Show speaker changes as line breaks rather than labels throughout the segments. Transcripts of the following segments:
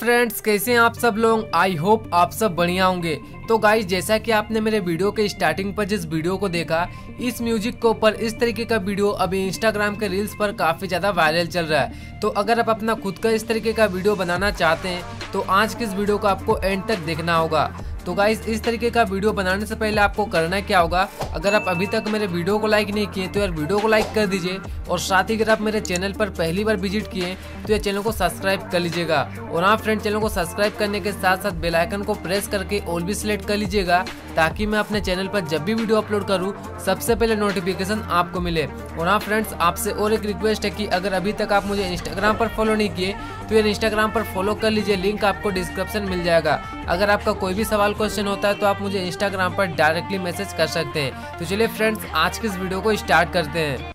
friends कैसे हैं आप सब लोग आई होप आप सब बढ़िया होंगे तो गाइज जैसा कि आपने मेरे वीडियो के स्टार्टिंग पर जिस वीडियो को देखा इस म्यूजिक के ऊपर इस तरीके का वीडियो अभी इंस्टाग्राम के रील्स पर काफ़ी ज़्यादा वायरल चल रहा है तो अगर आप अपना खुद का इस तरीके का वीडियो बनाना चाहते हैं तो आज के इस वीडियो को आपको एंड तक देखना होगा तो गाइज इस तरीके का वीडियो बनाने से पहले आपको करना क्या होगा अगर आप अभी तक मेरे वीडियो को लाइक नहीं किए तो यार वीडियो को लाइक कर दीजिए और साथ ही अगर आप मेरे चैनल पर पहली बार विजिट किए तो ये चैनल को सब्सक्राइब कर लीजिएगा और आप फ्रेंड चैनल को सब्सक्राइब करने के साथ साथ बेलाइकन को प्रेस करके ऑल भी सिलेक्ट कर लीजिएगा ताकि मैं अपने चैनल पर जब भी वीडियो अपलोड करूँ सबसे पहले नोटिफिकेशन आपको मिले और हाँ फ्रेंड्स आपसे और एक रिक्वेस्ट है कि अगर अभी तक आप मुझे इंस्टाग्राम पर फॉलो नहीं किए तो यार इंस्टाग्राम पर फॉलो कर लीजिए लिंक आपको डिस्क्रिप्शन मिल जाएगा अगर आपका कोई भी सवाल क्वेश्चन होता है तो आप मुझे इंस्टाग्राम पर डायरेक्टली मैसेज कर सकते हैं तो चलिए फ्रेंड्स आज के इस वीडियो को स्टार्ट करते हैं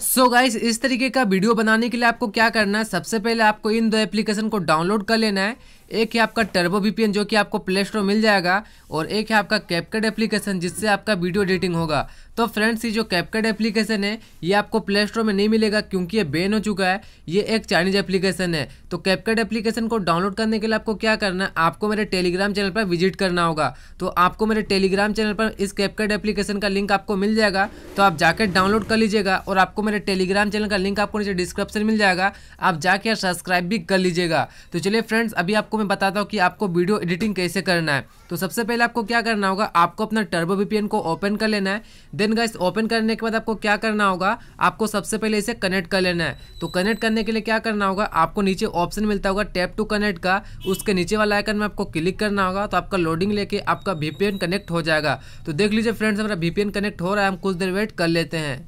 सो so गाइस इस तरीके का वीडियो बनाने के लिए आपको क्या करना है सबसे पहले आपको इन दो एप्लीकेशन को डाउनलोड कर लेना है एक है आपका टर्बो वीपीएन जो कि आपको प्ले स्टोर मिल जाएगा और एक है आपका कैपकट एप्लीकेशन जिससे आपका वीडियो एडिटिंग होगा तो फ्रेंड्स ये जो कैपकट एप्लीकेशन है ये आपको प्ले स्टोर में नहीं मिलेगा क्योंकि ये बैन हो चुका है ये एक चाइनीज एप्लीकेशन है तो कैपकट एप्लीकेशन को डाउनलोड करने के लिए आपको क्या करना है आपको मेरे टेलीग्राम चैनल पर विजिट करना होगा तो आपको मेरे टेलीग्राम चैनल पर इस कैपकट एप्लीकेशन का लिंक आपको मिल जाएगा तो आप जाकर डाउनलोड कर लीजिएगा और आपको मेरे टेलीग्राम चैनल का लिंक आपको नीचे डिस्क्रिप्शन मिल जाएगा आप जाके सब्सक्राइब भी कर लीजिएगा तो चलिए फ्रेंड्स अभी आपको मैं बताता हूँ कि आपको वीडियो एडिटिंग कैसे करना है तो सबसे पहले आपको क्या करना होगा आपको अपना टर्बो वीपीएन को ओपन कर लेना है देन गाइस ओपन करने के बाद आपको क्या करना होगा आपको सबसे पहले इसे कनेक्ट कर लेना है तो कनेक्ट करने के लिए क्या करना होगा आपको नीचे ऑप्शन मिलता होगा टैप टू कनेक्ट का उसके नीचे वाला आइकन में आपको क्लिक करना होगा तो आपका लोडिंग लेके आपका वीपीएन कनेक्ट हो जाएगा तो देख लीजिए फ्रेंड्स हमारा वीपीएन कनेक्ट हो रहा है हम कुछ देर वेट कर लेते हैं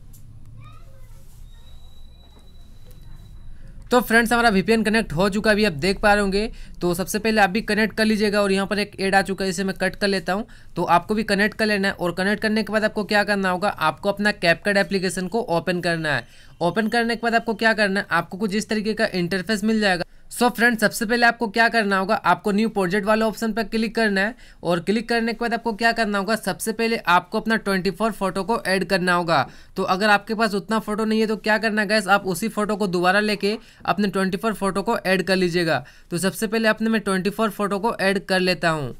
तो फ्रेंड्स हमारा वीपीएन कनेक्ट हो चुका है अभी आप देख पा रहे होंगे तो सबसे पहले आप भी कनेक्ट कर लीजिएगा और यहाँ पर एक एड आ चुका है इसे मैं कट कर लेता हूँ तो आपको भी कनेक्ट कर लेना है और कनेक्ट करने के बाद आपको क्या करना होगा आपको अपना कैपकट एप्लीकेशन को ओपन करना है ओपन करने के बाद आपको क्या करना है आपको कुछ इस तरीके का इंटरफेस मिल जाएगा सो so फ्रेंड सबसे पहले आपको क्या करना होगा आपको न्यू प्रोजेक्ट वाले ऑप्शन पर क्लिक करना है और क्लिक करने के बाद आपको क्या करना होगा सबसे पहले आपको अपना 24 फोटो को ऐड करना होगा तो अगर आपके पास उतना फोटो नहीं है तो क्या करना गैस आप उसी फोटो को दोबारा लेके अपने 24 फोटो को ऐड कर लीजिएगा तो सबसे पहले अपने मैं ट्वेंटी फोटो को ऐड कर लेता हूँ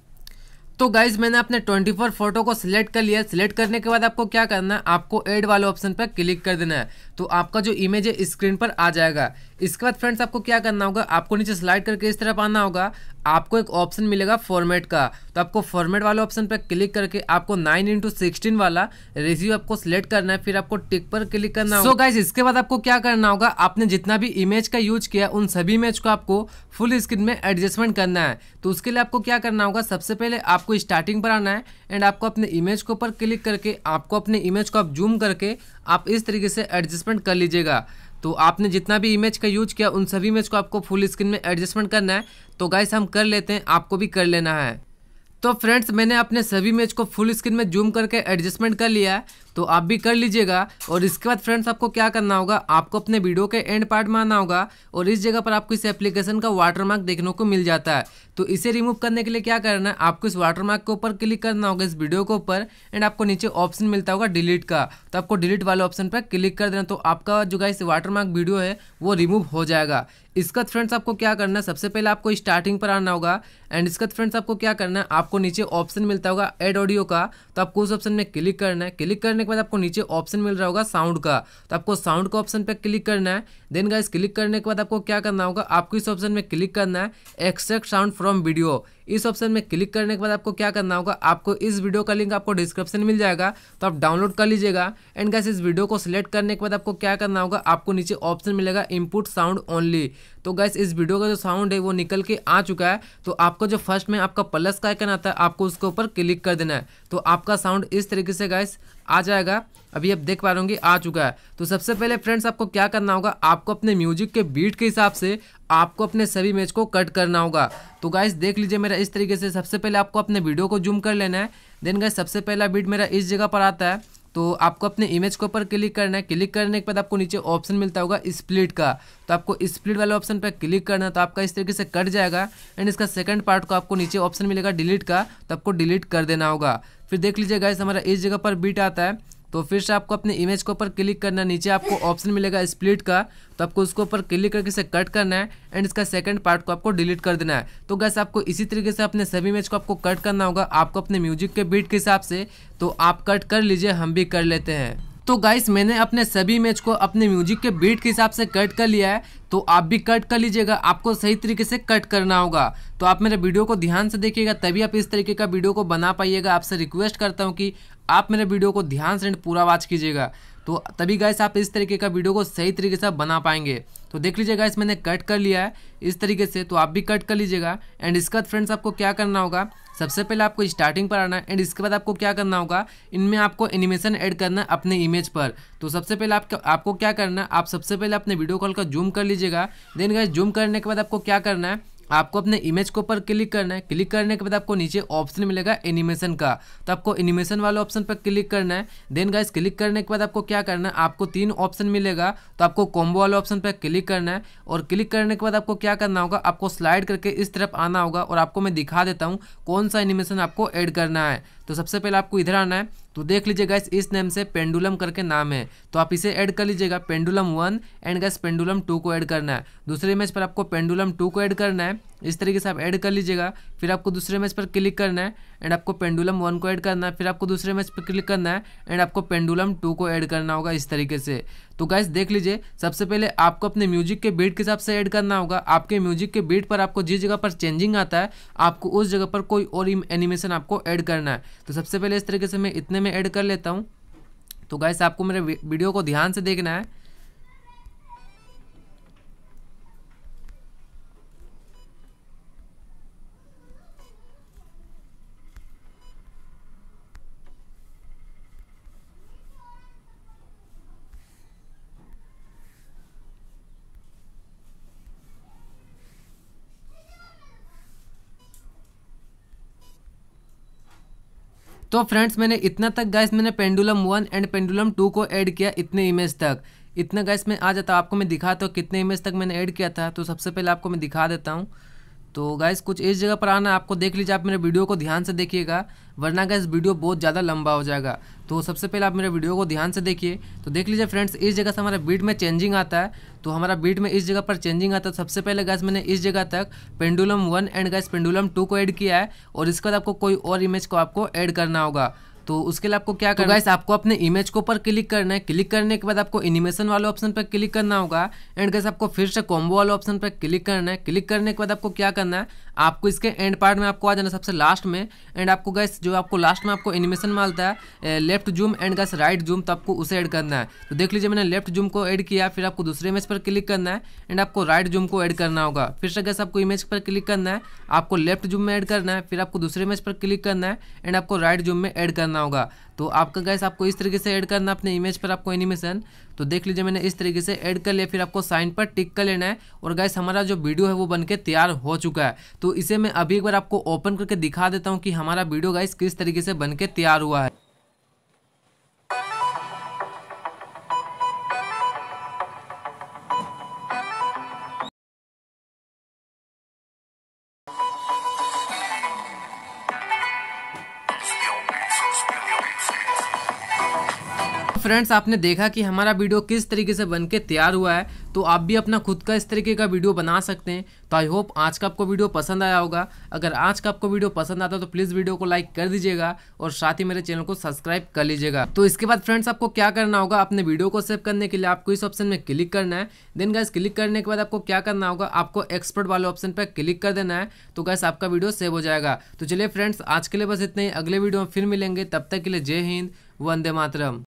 तो गाइज मैंने अपने 24 फोटो को सिलेक्ट कर लिया सिलेक्ट करने के बाद आपको क्या करना है आपको एड वाले ऑप्शन पर क्लिक कर देना है तो आपका जो इमेज है स्क्रीन पर आ जाएगा इसके बाद फ्रेंड्स आपको क्या करना होगा आपको नीचे स्लाइड करके इस तरफ आना होगा आपको एक ऑप्शन मिलेगा फॉर्मेट का तो आपको फॉर्मेट वाले ऑप्शन पर क्लिक करके आपको नाइन इंटू सिक्सटीन वाला रेज्यू आपको सिलेक्ट करना है फिर आपको टिक पर क्लिक करना होगा so गाइज इसके बाद आपको क्या करना होगा आपने जितना भी इमेज का यूज किया उन सभी इमेज को आपको फुल स्क्रीन में एडजस्टमेंट करना है तो उसके लिए आपको क्या करना होगा सबसे पहले आप आपको स्टार्टिंग पर आना है एंड आपको अपने इमेज के ऊपर क्लिक करके आपको अपने इमेज को आप जूम करके आप इस तरीके से एडजस्टमेंट कर लीजिएगा तो आपने जितना भी इमेज का यूज किया उन सभी इमेज को आपको फुल स्क्रीन में एडजस्टमेंट करना है तो गाइस हम कर लेते हैं आपको भी कर लेना है तो फ्रेंड्स मैंने अपने सभी इमेज को फुल स्क्रीन में जूम करके एडजस्टमेंट कर लिया है तो आप भी कर लीजिएगा और इसके बाद फ्रेंड्स आपको क्या करना होगा आपको अपने वीडियो के एंड पार्ट में आना होगा और इस जगह पर आपको इस एप्लीकेशन का वाटरमार्क देखने को मिल जाता है तो इसे रिमूव करने के लिए क्या करना है आपको इस वाटरमार्क के ऊपर क्लिक करना होगा इस वीडियो के ऊपर एंड आपको नीचे ऑप्शन मिलता होगा डिलीट का तो आपको डिलीट वाले ऑप्शन पर क्लिक कर देना तो आपका जो इस वाटरमार्क वीडियो है वो रिमूव हो जाएगा इसका फ्रेंड्स आपको क्या करना है सबसे पहले आपको स्टार्टिंग पर आना होगा एंड इसका फ्रेंड्स आपको क्या करना है आपको नीचे ऑप्शन मिलता होगा एड ऑडियो का तो आपको उस ऑप्शन में क्लिक करना है क्लिक करने करने के बाद आपको नीचे ऑप्शन मिल रहा होगा साउंड का तो आपको साउंड का ऑप्शन पर क्लिक करना है देन गाइस क्लिक करने के बाद आपको क्या करना होगा आपको इस ऑप्शन में क्लिक करना है एक्सट्रैक्ट साउंड फ्रॉम वीडियो इस ऑप्शन में क्लिक करने के बाद आपको क्या करना होगा आपको इस वीडियो का लिंक आपको डिस्क्रिप्शन मिल जाएगा तो आप डाउनलोड कर लीजिएगा एंड गैस इस वीडियो को सिलेक्ट करने के बाद आपको क्या करना होगा आपको नीचे ऑप्शन मिलेगा इनपुट साउंड ओनली तो गैस इस वीडियो का जो साउंड है वो निकल के आ चुका है तो आपको जो फर्स्ट में आपका प्लस का आइकन आता है आपको उसके ऊपर क्लिक कर देना है तो आपका साउंड इस तरीके से गैस आ जाएगा अभी आप देख पा रहे आ चुका है तो सबसे पहले फ्रेंड्स आपको क्या करना होगा आपको अपने म्यूजिक के बीट के हिसाब से आपको अपने सभी मैच को कट करना होगा तो गाइस देख लीजिए मेरा इस तरीके से सबसे पहले आपको अपने वीडियो को जूम कर लेना है देन गाइस सबसे पहला बीट मेरा इस जगह पर आता है तो आपको अपने इमेज के ऊपर क्लिक करना है क्लिक करने के बाद आपको नीचे ऑप्शन मिलता होगा स्प्लिट का तो आपको स्प्लिट वाले ऑप्शन पर क्लिक करना है तो आपका इस तरीके से कट जाएगा एंड इसका सेकंड पार्ट को आपको नीचे ऑप्शन मिलेगा डिलीट का तो आपको डिलीट कर देना होगा फिर देख लीजिए गाइस हमारा इस जगह पर बीट आता है तो फिर से आपको अपने इमेज के ऊपर क्लिक करना है नीचे आपको ऑप्शन मिलेगा स्प्लिट का तो आपको उसके ऊपर क्लिक करके इसे कट करना है एंड इसका सेकंड पार्ट को आपको डिलीट कर देना है तो गैस आपको इसी तरीके से अपने सभी इमेज को आपको कट करना होगा आपको अपने म्यूजिक के बीट के हिसाब से तो आप कट कर लीजिए हम भी कर लेते हैं तो गाइस मैंने अपने सभी मैच को अपने म्यूजिक के बीट के हिसाब से कट कर लिया है तो आप भी कट कर लीजिएगा आपको सही तरीके से कट करना होगा तो आप मेरे वीडियो को ध्यान से देखिएगा तभी आप इस तरीके का वीडियो को बना पाइएगा आपसे रिक्वेस्ट करता हूँ कि आप मेरे वीडियो को ध्यान से पूरा वॉच कीजिएगा तो तभी गाइस आप इस तरीके का वीडियो को सही तरीके से बना पाएंगे तो देख लीजिएगा इस मैंने कट कर लिया है इस तरीके से तो आप भी कट कर लीजिएगा एंड इसके बाद फ्रेंड्स आपको क्या करना होगा सबसे पहले आपको स्टार्टिंग पर आना है एंड इसके बाद आपको क्या करना होगा इनमें आपको एनिमेशन ऐड करना है अपने इमेज पर तो सबसे पहले आपको आपको क्या करना है आप सबसे पहले अपने वीडियो कॉल का जूम कर लीजिएगा देन गाइज जूम करने के बाद आपको क्या करना है आपको अपने इमेज के ऊपर क्लिक करना है क्लिक करने के बाद आपको नीचे ऑप्शन मिलेगा एनिमेशन का तो आपको एनिमेशन वाले ऑप्शन पर क्लिक करना है देन गाइस क्लिक करने के बाद आपको क्या करना है आपको तीन ऑप्शन मिलेगा तो आपको कॉम्बो वाले ऑप्शन पर क्लिक करना है और क्लिक करने के बाद आपको क्या करना होगा आपको स्लाइड करके इस तरफ आना होगा और आपको मैं दिखा देता हूँ कौन सा एनिमेशन आपको एड करना है तो सबसे पहले आपको इधर आना है तो देख लीजिए गैस इस नेम से पेंडुलम करके नाम है तो आप इसे ऐड कर लीजिएगा pendulum one and guys pendulum two को ऐड करना है दूसरे इमेज पर आपको पेंडुलम टू को ऐड करना है इस तरीके से आप ऐड कर लीजिएगा फिर आपको दूसरे मैच पर क्लिक करना है एंड आपको पेंडुलम वन को ऐड करना है फिर आपको दूसरे मैच पर क्लिक करना है एंड आपको पेंडुलम टू को ऐड करना होगा इस तरीके से तो गाइस देख लीजिए सबसे पहले आपको अपने म्यूजिक के बीट के हिसाब से ऐड करना होगा आपके म्यूजिक के बीट पर आपको जिस जगह पर चेंजिंग आता है आपको उस जगह पर कोई और एनिमेशन आपको ऐड करना है तो सबसे पहले इस तरीके से मैं इतने में ऐड कर लेता हूँ तो गाइस आपको मेरे वीडियो को ध्यान से देखना है तो फ्रेंड्स मैंने इतना तक गाइस मैंने pendulum one and pendulum two को ऐड किया इतने इमेज तक इतना गाइस मैं आ जाता तो आपको मैं दिखाता हूँ कितने इमेज तक मैंने ऐड किया था तो सबसे पहले आपको मैं दिखा देता हूँ तो गाइज कुछ इस जगह पर आना आपको देख लीजिए आप मेरे वीडियो को ध्यान से देखिएगा वरना गाइज वीडियो बहुत ज़्यादा लंबा हो जाएगा तो सबसे पहले आप मेरे वीडियो को ध्यान से देखिए तो देख लीजिए फ्रेंड्स इस जगह से हमारा बीट में चेंजिंग आता है तो हमारा बीट में इस जगह पर चेंजिंग आता है तो सबसे पहले गैस मैंने इस जगह तक pendulum one and guys pendulum two को ऐड किया है और इसके बाद आपको कोई और इमेज को आपको ऐड करना होगा तो उसके लिए आपको क्या तो करना है आपको अपने इमेज को ऊपर क्लिक करना है क्लिक करने के बाद आपको एनिमेशन वाले ऑप्शन पर क्लिक करना होगा एंड गैस आपको फिर से कॉम्बो वाले ऑप्शन पर क्लिक करना है क्लिक करने के बाद आपको क्या करना है आपको इसके एंड पार्ट में आपको आ जाना सबसे लास्ट में एंड आपको गैस जो आपको लास्ट में आपको एनिमेशन मालता है left zoom and guys right zoom तो आपको उसे ऐड करना है तो देख लीजिए मैंने लेफ्ट जूम को ऐड किया फिर आपको दूसरे इमेज पर क्लिक करना है एंड आपको राइट जूम को ऐड करना होगा फिर से गैस आपको इमेज पर क्लिक करना है आपको लेफ्ट जूम में एड करना है फिर आपको दूसरे इमेज पर क्लिक करना है एंड आपको राइट जूम में एड करना करना होगा तो आपका गैस आपको इस तरीके से ऐड करना अपने इमेज पर आपको एनिमेशन तो देख लीजिए मैंने इस तरीके से ऐड कर लिया फिर आपको साइन पर टिक कर लेना है और गैस हमारा जो वीडियो है वो बन तैयार हो चुका है तो इसे मैं अभी एक बार आपको ओपन करके दिखा देता हूँ कि हमारा वीडियो गैस किस तरीके से बन तैयार हुआ है फ्रेंड्स आपने देखा कि हमारा वीडियो किस तरीके से के तैयार हुआ है तो आप भी अपना खुद का इस तरीके का वीडियो बना सकते हैं तो आई होप आज का आपको वीडियो पसंद आया होगा अगर आज का आपको वीडियो पसंद आता है तो प्लीज़ वीडियो को लाइक कर दीजिएगा और साथ ही मेरे चैनल को सब्सक्राइब कर लीजिएगा तो इसके बाद फ्रेंड्स आपको क्या करना होगा अपने वीडियो को सेव करने के लिए आपको इस ऑप्शन में क्लिक करना है देन गैस क्लिक करने के बाद आपको क्या करना होगा आपको एक्सपर्ट वाले ऑप्शन पर क्लिक कर देना है तो गैस आपका वीडियो सेव हो जाएगा तो चलिए फ्रेंड्स आज के लिए बस इतने ही अगले वीडियो में फिर मिलेंगे तब तक के लिए जय हिंद वंदे मातरम